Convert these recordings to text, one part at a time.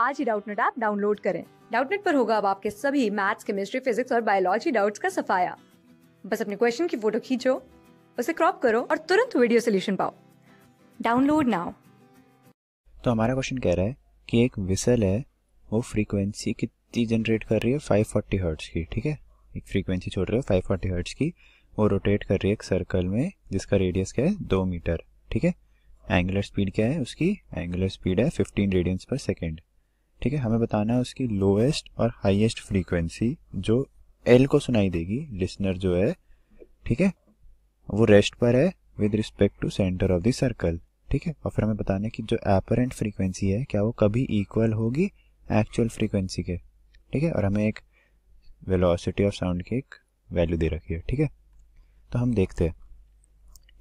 आज ही Doubtnut app download करें डाउटनेट पर होगा अब आपके सभी मैथ्स केमिस्ट्री फिजिक्स और बायोलॉजी डाउट्स का सफाया बस अपने क्वेश्चन की फोटो खींचो उसे क्रॉप करो और तुरंत वीडियो सोल्यूशन पाओ डाउनलोड नाउ तो हमारा क्वेश्चन कह रहा है कि एक विसल है वो फ्रीक्वेंसी कितनी जनरेट कर रही है 540 फोर्टी हर्ट्स की ठीक है एक फ्रीक्वेंसी छोड़ रही है 540 फोर्टी हर्ट्स की वो रोटेट कर रही है एक सर्कल में जिसका रेडियस क्या है दो मीटर ठीक है एंगुलर स्पीड क्या है उसकी एंगुलर स्पीड है 15 रेडियंस पर सेकेंड ठीक है हमें बताना है उसकी लोएस्ट और हाईएस्ट फ्रीक्वेंसी जो एल को सुनाई देगी लिसनर जो है ठीक है वो रेस्ट पर है with respect to centre of the circle ठीक है और फिर हमें बताना है कि जो एपरेंट फ्रीक्वेंसी है क्या वो कभी इक्वल होगी एक्चुअल फ्रीक्वेंसी के ठीक है और हमें एक वेलोसिटी ऑफ साउंड की एक वैल्यू दे रखी है ठीक है तो हम देखते हैं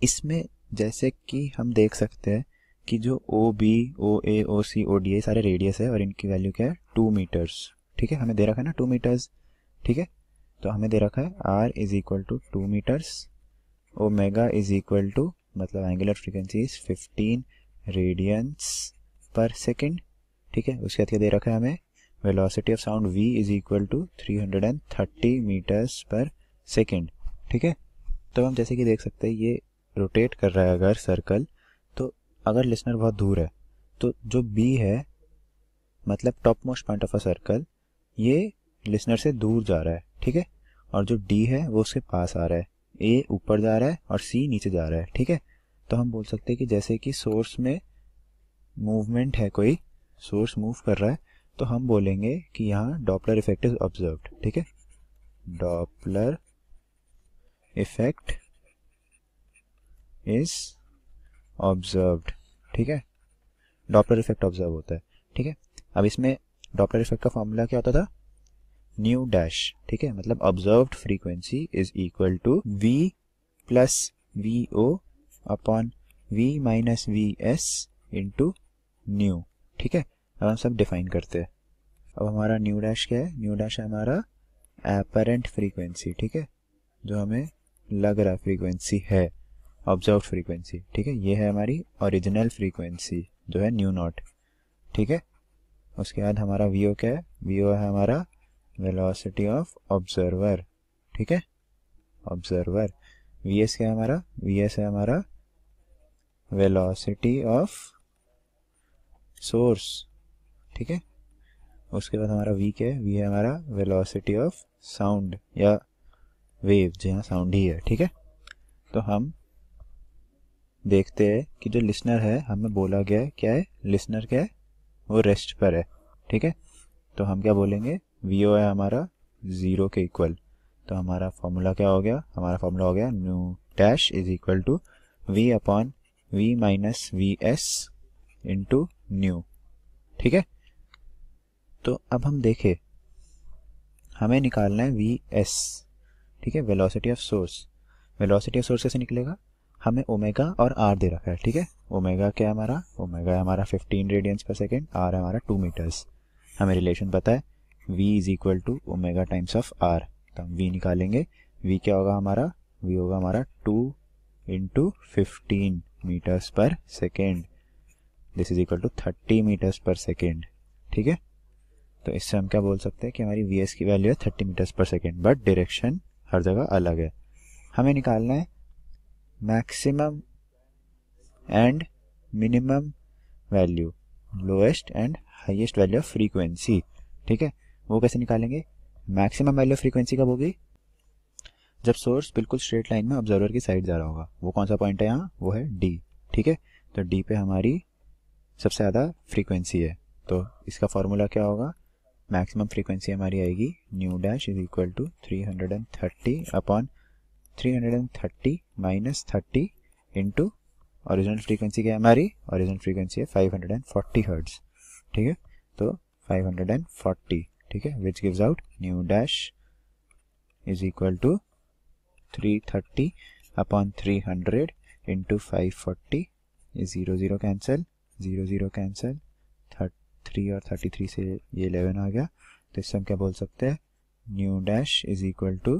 इसमें जैसे कि हम देख सकते हैं कि जो O B O A O C O D A सारे रेडियस है और इनकी वैल्यू क्या है टू मीटर्स ठीक है हमें दे रखा है ना टू मीटर्स ठीक है तो हमें दे रखा है R is equal to two metres omega is equal to मतलब angular frequency is fifteen radians per second ठीक है उसके बाद क्या दे रखा है हमें velocity of sound V is equal to three hundred and thirty metres per second ठीक है तो हम जैसे कि देख सकते हैं ये रोटेट कर रहा है अगर सर्कल अगर लिसनर बहुत दूर है तो जो बी है मतलब topmost point of a circle ये लिसनर से दूर जा रहा है ठीक है और जो डी है वो उसके पास आ रहा है ए ऊपर जा रहा है और सी नीचे जा रहा है ठीक है तो हम बोल सकते हैं कि जैसे कि सोर्स में मूवमेंट है कोई सोर्स मूव कर रहा है तो हम बोलेंगे कि यहाँ डॉपलर इफेक्ट इज ऑब्जर्व ठीक है डॉपलर इफेक्ट इज ऑब्जर्व्ड ठीक है डॉपलर इफेक्ट ऑब्जर्व होता है ठीक है अब इसमें डॉपलर इफेक्ट का फॉर्मूला क्या होता था न्यू डैश ठीक है मतलब observed frequency is equal to V plus V O upon V minus V S into nu ठीक है अब हम सब डिफाइन करते हैं अब हमारा न्यू डैश क्या है न्यू डैश है हमारा एपरेंट फ्रीक्वेंसी ठीक है जो हमें लग रहा फ्रीक्वेंसी है ऑब्जर्व फ्रीक्वेंसी ठीक है ये है हमारी ओरिजिनल फ्रीक्वेंसी जो है न्यू नॉट ठीक है उसके बाद हमारा वी क्या है वी है हमारा वेलोसिटी ऑफ ऑब्जर्वर ठीक है ऑब्जर्वर वी एस क्या है हमारा वी एस है हमारा वेलोसिटी ऑफ सोर्स ठीक है उसके बाद हमारा वी क्या है वी है हमारा वेलोसिटी ऑफ साउंड या वेव जी हाँ साउंड ही है ठीक है तो हम देखते हैं कि जो लिसनर है हमें बोला गया है क्या है लिसनर क्या है वो रेस्ट पर है ठीक है तो हम क्या बोलेंगे वी ओ है हमारा ज़ीरो के इक्वल तो हमारा फॉर्मूला क्या हो गया हमारा फॉर्मूला हो गया nu dash is equal to V upon V minus V S into nu ठीक है तो अब हम देखें हमें निकालना है वी एस ठीक है velocity of source velocity of source कैसे निकलेगा हमें ओमेगा और आर दे रखा है ठीक है ओमेगा क्या है हमारा ओमेगा है हमारा 15 रेडियंस पर सेकेंड आर है हमारा 2 मीटर्स हमें रिलेशन पता है v is equal to omega times of R तो हम वी निकालेंगे v क्या होगा हमारा v होगा हमारा 2 into fifteen metres per second this is equal to thirty metres per second ठीक है तो इससे हम क्या बोल सकते हैं कि हमारी वी की वैल्यू है thirty metres per second but direction हर जगह अलग है हमें निकालना है maximum and minimum value lowest and highest value of frequency ठीक है वो कैसे निकालेंगे मैक्सिमम वैल्यू ऑफ फ्रीक्वेंसी कब होगी जब सोर्स बिल्कुल स्ट्रेट लाइन में ऑब्जर्वर की साइड जा रहा होगा वो कौन सा पॉइंट है यहाँ वो है डी ठीक है तो डी पे हमारी सबसे ज़्यादा फ्रीक्वेंसी है तो इसका फॉर्मूला क्या होगा मैक्सिमम फ्रीक्वेंसी हमारी आएगी nu dash is equal to three hundred and thirty upon three hundred and thirty minus thirty into original frequency क्या है हमारी ओरिजिनल फ्रीक्वेंसी है five hundred and forty hertz ठीक है तो फाइव हंड्रेड एंड फोर्टी ठीक है which gives out nu dash is equal to three thirty upon three hundred into five forty zero zero cancel zero zero cancel three और thirty three से ये eleven आ गया तो इससे हम क्या बोल सकते हैं nu dash is equal to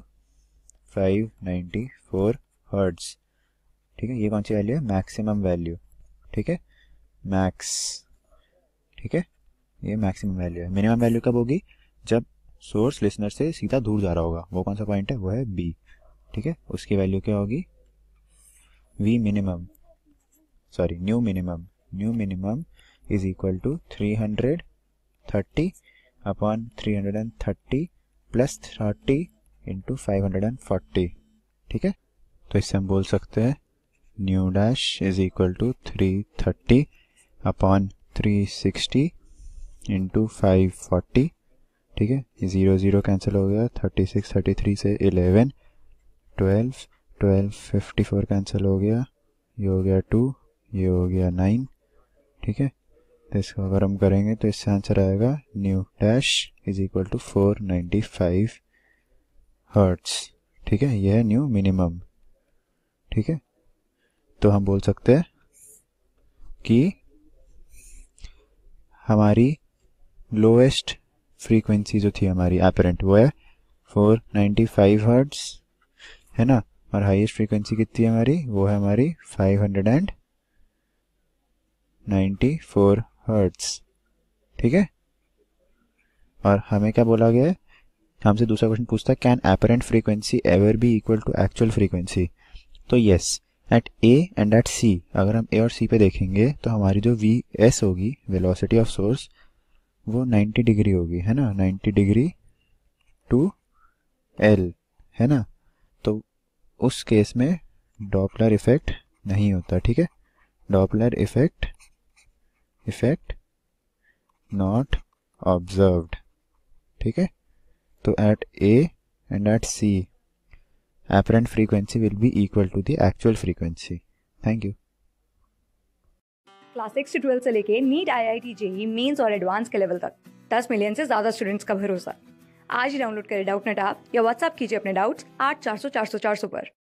five ninety four hertz ठीक है ये कौन सी वैल्यू है मैक्सिमम वैल्यू ठीक है मैक्स ठीक है ये मैक्सिमम वैल्यू है मिनिमम वैल्यू कब होगी जब सोर्स लिसनर से सीधा दूर जा रहा होगा वो कौन सा पॉइंट है वो है बी ठीक है उसकी वैल्यू क्या होगी V minimum sorry nu minimum nu minimum is equal to three hundred thirty upon three hundred and thirty plus thirty into five hundred and forty ठीक है तो इससे हम बोल सकते हैं nu dash is equal to three thirty upon three sixty into five forty ठीक है ज़ीरो ज़ीरो कैंसिल हो गया थर्टी सिक्स थर्टी थ्री से eleven twelve twelve fifty four cancel हो गया ये हो गया टू ये हो गया नाइन ठीक है तो इसको अगर हम करेंगे तो इससे आंसर आएगा nu dash is equal to four ninety five hertz ठीक है यह है न्यू मिनिमम ठीक है तो हम बोल सकते हैं कि हमारी लोएस्ट फ्रीक्वेंसी जो थी हमारी एपरेंट वो है 495 हर्ट्स है ना और हाईएस्ट फ्रीक्वेंसी कितनी है हमारी वो है हमारी 594 हर्ट्स ठीक है और हमें क्या बोला गया है हमसे दूसरा क्वेश्चन पूछता है can apparent frequency ever be equal to actual frequency तो yes at A and at C अगर हम ए और सी पे देखेंगे तो हमारी जो वी एस होगी वेलोसिटी ऑफ सोर्स वो 90 डिग्री होगी है ना 90 डिग्री टू एल है ना तो उस केस में डॉपलर इफेक्ट नहीं होता ठीक है Doppler effect effect not observed ठीक है तो at A and at C apparent frequency will be equal to the actual frequency thank you class six twelfth से लेके NEET I I T JEE mains और एडवांस के level तक दस million से ज्यादा स्टूडेंट्स का भरोसा आज ही डाउनलोड करें डाउट नेट आप या व्हाट्सअप कीजिए अपने डाउट्स आठ चार सौ चार सौ चार सौ पर